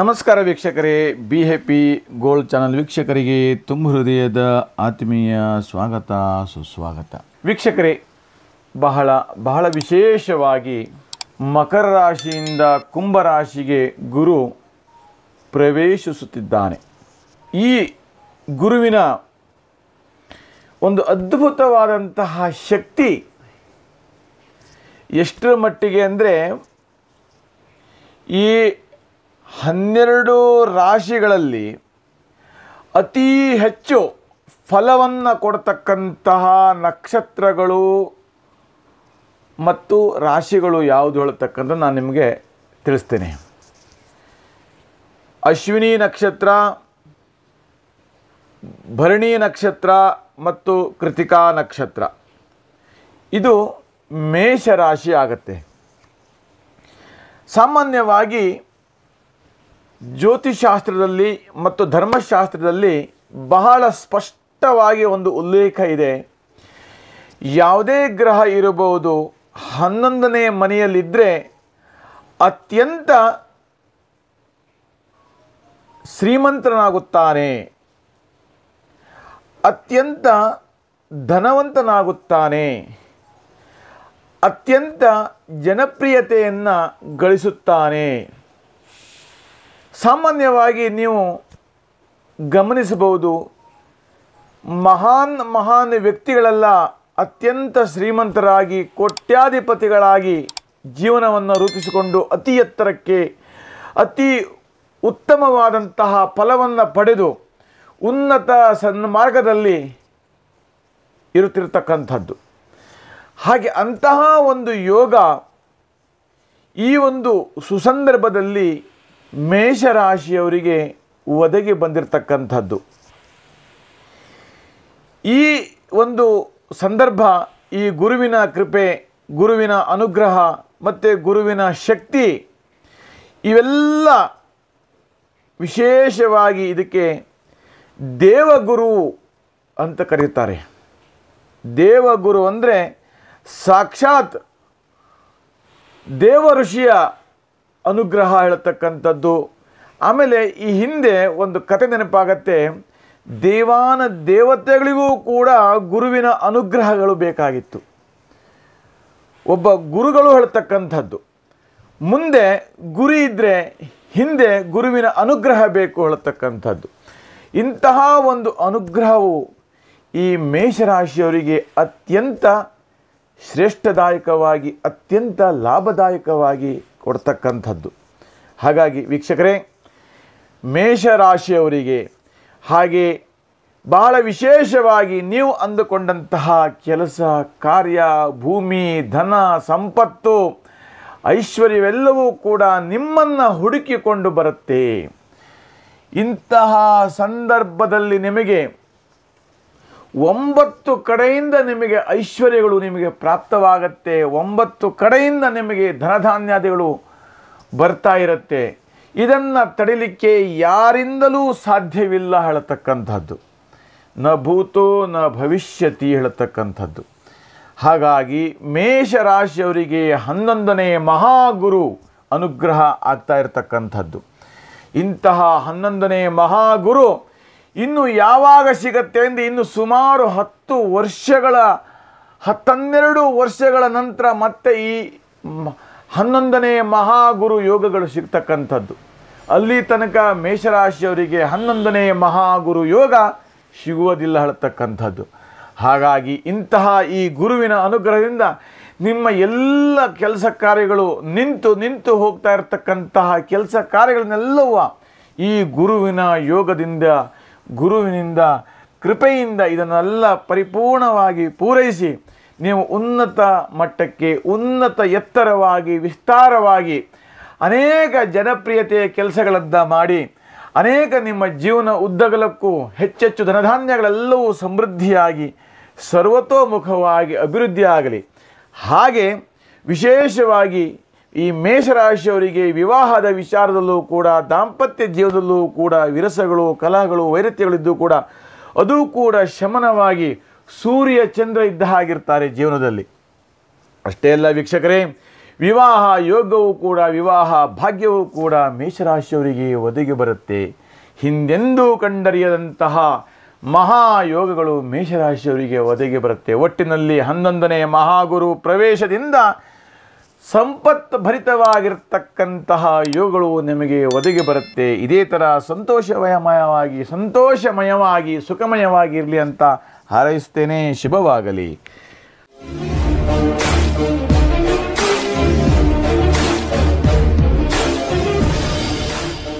ನಮಸ್ಕಾರ ವೀಕ್ಷಕರೇ B happy gold channel ವೀಕ್ಷಕರಿಗೆ ತುಂಬ ಹೃದಯದ ಆತ್ಮೀಯ ಸ್ವಾಗತ ಸುಸ್ವಾಗತ ವೀಕ್ಷಕರೇ ಬಹಳ ಬಹಳ ವಿಶೇಷವಾಗಿ ಮಕರ ರಾಶಿಯಿಂದ ಕುಂಭರಾಶಿಗೆ ಗುರು ಪ್ರವೇಶಿಸುತ್ತಿದ್ದಾನೆ ಈ ಗುರುವಿನ ಒಂದು ಅದ್ಭುತವಾದಂತಹ ಶಕ್ತಿ ಎಷ್ಟರ ಮಟ್ಟಿಗೆ ಅಂದರೆ ಈ ಹನ್ನೆರಡು ರಾಶಿಗಳಲ್ಲಿ ಅತಿ ಹೆಚ್ಚು ಫಲವನ್ನು ಕೊಡ್ತಕ್ಕಂತಹ ನಕ್ಷತ್ರಗಳು ಮತ್ತು ರಾಶಿಗಳು ಯಾವುದು ಹೇಳ್ತಕ್ಕಂಥ ನಾನು ನಿಮಗೆ ತಿಳಿಸ್ತೇನೆ ಅಶ್ವಿನಿ ನಕ್ಷತ್ರ ಭರಣಿ ನಕ್ಷತ್ರ ಮತ್ತು ಕೃತಿಕಾ ನಕ್ಷತ್ರ ಇದು ಮೇಷರಾಶಿ ಆಗುತ್ತೆ ಸಾಮಾನ್ಯವಾಗಿ ಜ್ಯೋತಿಷಾಸ್ತ್ರದಲ್ಲಿ ಮತ್ತು ಧರ್ಮಶಾಸ್ತ್ರದಲ್ಲಿ ಬಹಳ ಸ್ಪಷ್ಟವಾಗಿ ಒಂದು ಉಲ್ಲೇಖ ಇದೆ ಯಾವುದೇ ಗ್ರಹ ಇರಬಹುದು ಹನ್ನೊಂದನೇ ಮನೆಯಲ್ಲಿದ್ದರೆ ಅತ್ಯಂತ ಶ್ರೀಮಂತನಾಗುತ್ತಾನೆ ಅತ್ಯಂತ ಧನವಂತನಾಗುತ್ತಾನೆ ಅತ್ಯಂತ ಜನಪ್ರಿಯತೆಯನ್ನು ಗಳಿಸುತ್ತಾನೆ ಸಾಮಾನ್ಯವಾಗಿ ನೀವು ಗಮನಿಸಬಹುದು ಮಹಾನ್ ಮಹಾನ್ ವ್ಯಕ್ತಿಗಳೆಲ್ಲ ಅತ್ಯಂತ ಶ್ರೀಮಂತರಾಗಿ ಕೋಟ್ಯಾಧಿಪತಿಗಳಾಗಿ ಜೀವನವನ್ನು ರೂಪಿಸಿಕೊಂಡು ಅತಿ ಎತ್ತರಕ್ಕೆ ಅತಿ ಉತ್ತಮವಾದಂತಹ ಫಲವನ್ನು ಪಡೆದು ಉನ್ನತ ಸನ್ಮಾರ್ಗದಲ್ಲಿ ಇರುತ್ತಿರತಕ್ಕಂಥದ್ದು ಹಾಗೆ ಅಂತಹ ಒಂದು ಯೋಗ ಈ ಒಂದು ಸುಸಂದರ್ಭದಲ್ಲಿ ಮೇಷರಾಶಿಯವರಿಗೆ ಒದಗಿ ಬಂದಿರತಕ್ಕಂಥದ್ದು ಈ ಒಂದು ಸಂದರ್ಭ ಈ ಗುರುವಿನ ಕೃಪೆ ಗುರುವಿನ ಅನುಗ್ರಹ ಮತ್ತು ಗುರುವಿನ ಶಕ್ತಿ ಇವೆಲ್ಲ ವಿಶೇಷವಾಗಿ ಇದಕ್ಕೆ ದೇವಗುರು ಅಂತ ಕರೀತಾರೆ ದೇವಗುರು ಅಂದರೆ ಸಾಕ್ಷಾತ್ ದೇವ ಋಷಿಯ ಅನುಗ್ರಹ ಹೇಳ್ತಕ್ಕಂಥದ್ದು ಆಮೇಲೆ ಈ ಹಿಂದೆ ಒಂದು ಕತೆ ನೆನಪಾಗತ್ತೆ ದೇವಾನ ದೇವತೆಗಳಿಗೂ ಕೂಡ ಗುರುವಿನ ಅನುಗ್ರಹಗಳು ಬೇಕಾಗಿತ್ತು ಒಬ್ಬ ಗುರುಗಳು ಹೇಳ್ತಕ್ಕಂಥದ್ದು ಮುಂದೆ ಗುರಿ ಇದ್ದರೆ ಹಿಂದೆ ಗುರುವಿನ ಅನುಗ್ರಹ ಬೇಕು ಹೇಳ್ತಕ್ಕಂಥದ್ದು ಇಂತಹ ಒಂದು ಅನುಗ್ರಹವು ಈ ಮೇಷರಾಶಿಯವರಿಗೆ ಅತ್ಯಂತ ಶ್ರೇಷ್ಠದಾಯಕವಾಗಿ ಅತ್ಯಂತ ಲಾಭದಾಯಕವಾಗಿ ಕೊಡ್ತಕ್ಕಂಥದ್ದು ಹಾಗಾಗಿ ವೀಕ್ಷಕರೇ ಮೇಷರಾಶಿಯವರಿಗೆ ಹಾಗೆ ಬಹಳ ವಿಶೇಷವಾಗಿ ನೀವು ಅಂದುಕೊಂಡಂತಹ ಕೆಲಸ ಕಾರ್ಯ ಭೂಮಿ ಧನ ಸಂಪತ್ತು ಐಶ್ವರ್ಯವೆಲ್ಲವೂ ಕೂಡ ನಿಮ್ಮನ್ನು ಹುಡುಕಿಕೊಂಡು ಬರುತ್ತೆ ಇಂತಹ ಸಂದರ್ಭದಲ್ಲಿ ನಿಮಗೆ ಒಂಬತ್ತು ಕಡೆಯಿಂದ ನಿಮಗೆ ಐಶ್ವರ್ಯಗಳು ನಿಮಗೆ ಪ್ರಾಪ್ತವಾಗತ್ತೆ ಒಂಬತ್ತು ಕಡೆಯಿಂದ ನಿಮಗೆ ಧನಧಾನ್ಯಾದಿಗಳು ಬರ್ತಾ ಇರುತ್ತೆ ಇದನ್ನು ತಡಿಲಿಕ್ಕೆ ಯಾರಿಂದಲೂ ಸಾಧ್ಯವಿಲ್ಲ ಹೇಳತಕ್ಕಂಥದ್ದು ನ ಭೂತೋ ನ ಭವಿಷ್ಯತಿ ಹೇಳತಕ್ಕಂಥದ್ದು ಹಾಗಾಗಿ ಮೇಷರಾಶಿಯವರಿಗೆ ಹನ್ನೊಂದನೇ ಮಹಾಗುರು ಅನುಗ್ರಹ ಆಗ್ತಾ ಇರತಕ್ಕಂಥದ್ದು ಇಂತಹ ಹನ್ನೊಂದನೇ ಮಹಾಗುರು ಇನ್ನು ಯಾವಾಗ ಸಿಗತ್ತೆ ಅಂದರೆ ಇನ್ನು ಸುಮಾರು ಹತ್ತು ವರ್ಷಗಳ ಹತ್ತನ್ನೆರಡು ವರ್ಷಗಳ ನಂತರ ಮತ್ತೆ ಈ ಹನ್ನೊಂದನೇ ಮಹಾಗುರು ಯೋಗಗಳು ಸಿಗ್ತಕ್ಕಂಥದ್ದು ಅಲ್ಲಿ ತನಕ ಮೇಷರಾಶಿಯವರಿಗೆ ಹನ್ನೊಂದನೇ ಮಹಾಗುರು ಯೋಗ ಸಿಗುವುದಿಲ್ಲ ಹೇಳ್ತಕ್ಕಂಥದ್ದು ಹಾಗಾಗಿ ಇಂತಹ ಈ ಗುರುವಿನ ಅನುಗ್ರಹದಿಂದ ನಿಮ್ಮ ಎಲ್ಲ ಕೆಲಸ ಕಾರ್ಯಗಳು ನಿಂತು ನಿಂತು ಹೋಗ್ತಾ ಇರತಕ್ಕಂತಹ ಕೆಲಸ ಕಾರ್ಯಗಳನ್ನೆಲ್ಲವೂ ಈ ಗುರುವಿನ ಯೋಗದಿಂದ ಗುರುವಿನಿಂದ ಕೃಪೆಯಿಂದ ಇದನ್ನೆಲ್ಲ ಪರಿಪೂರ್ಣವಾಗಿ ಪೂರೈಸಿ ನೀವು ಉನ್ನತ ಮಟ್ಟಕ್ಕೆ ಉನ್ನತ ಎತ್ತರವಾಗಿ ವಿಸ್ತಾರವಾಗಿ ಅನೇಕ ಜನಪ್ರಿಯತೆಯ ಕೆಲಸಗಳದ್ದ ಮಾಡಿ ಅನೇಕ ನಿಮ್ಮ ಜೀವನ ಉದ್ದಗಲಕ್ಕೂ ಹೆಚ್ಚೆಚ್ಚು ಧನಧಾನ್ಯಗಳೆಲ್ಲವೂ ಸಮೃದ್ಧಿಯಾಗಿ ಸರ್ವತೋಮುಖವಾಗಿ ಅಭಿವೃದ್ಧಿಯಾಗಲಿ ಹಾಗೆ ವಿಶೇಷವಾಗಿ ಈ ಮೇಷರಾಶಿಯವರಿಗೆ ವಿವಾಹದ ವಿಚಾರದಲ್ಲೂ ಕೂಡ ದಾಂಪತ್ಯ ಜೀವನದಲ್ಲೂ ಕೂಡ ವಿರಸಗಳು ಕಲಹಗಳು ವೈರತ್ಯಗಳಿದ್ದು ಕೂಡ ಅದು ಕೂಡ ಶಮನವಾಗಿ ಸೂರ್ಯ ಚಂದ್ರ ಇದ್ದ ಆಗಿರ್ತಾರೆ ಜೀವನದಲ್ಲಿ ಅಷ್ಟೇ ಅಲ್ಲ ವೀಕ್ಷಕರೇ ವಿವಾಹ ಯೋಗವೂ ಕೂಡ ವಿವಾಹ ಭಾಗ್ಯವೂ ಕೂಡ ಮೇಷರಾಶಿಯವರಿಗೆ ಒದಗಿ ಬರುತ್ತೆ ಹಿಂದೆಂದೂ ಕಂಡರಿಯದಂತಹ ಮಹಾಯೋಗಗಳು ಮೇಷರಾಶಿಯವರಿಗೆ ಒದಗಿ ಬರುತ್ತೆ ಒಟ್ಟಿನಲ್ಲಿ ಹನ್ನೊಂದನೇ ಮಹಾಗುರು ಪ್ರವೇಶದಿಂದ ಸಂಪತ್ ಭರಿತವಾಗಿರ್ತಕ್ಕಂತಹ ಯೋಗಗಳು ನಿಮಗೆ ಒದಗಿ ಬರುತ್ತೆ ಇದೇ ಥರ ಸಂತೋಷಮಯಮಯವಾಗಿ ಸಂತೋಷಮಯವಾಗಿ ಸುಖಮಯವಾಗಿರಲಿ ಅಂತ ಹಾರೈಸ್ತೇನೆ ಶುಭವಾಗಲಿ